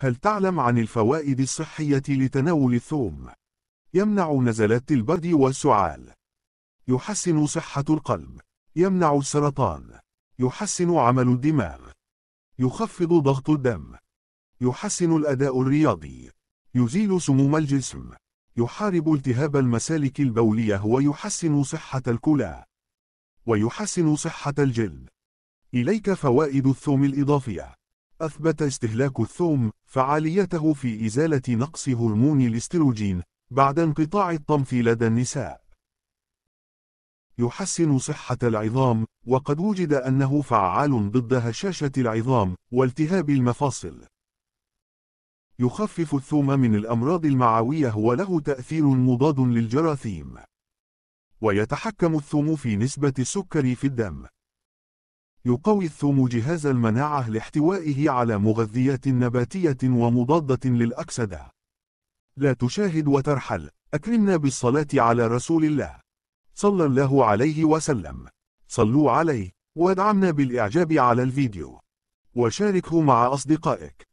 هل تعلم عن الفوائد الصحية لتناول الثوم؟ يمنع نزلات البرد والسعال. يحسن صحة القلب. يمنع السرطان. يحسن عمل الدماغ. يخفض ضغط الدم. يحسن الأداء الرياضي. يزيل سموم الجسم. يحارب التهاب المسالك البولية ويحسن صحة الكلى. ويحسن صحة الجلد. إليك فوائد الثوم الإضافية أثبت استهلاك الثوم فعاليته في إزالة نقص هرمون الاستروجين بعد انقطاع الطمث لدى النساء. يحسن صحة العظام، وقد وجد أنه فعال ضد هشاشة العظام والتهاب المفاصل. يخفف الثوم من الأمراض المعوية وله تأثير مضاد للجراثيم. ويتحكم الثوم في نسبة السكر في الدم. يقوي الثوم جهاز المناعة لاحتوائه على مغذيات نباتية ومضادة للأكسدة. لا تشاهد وترحل، أكرمنا بالصلاة على رسول الله صلى الله عليه وسلم. صلوا عليه، وادعمنا بالإعجاب على الفيديو. وشاركه مع أصدقائك.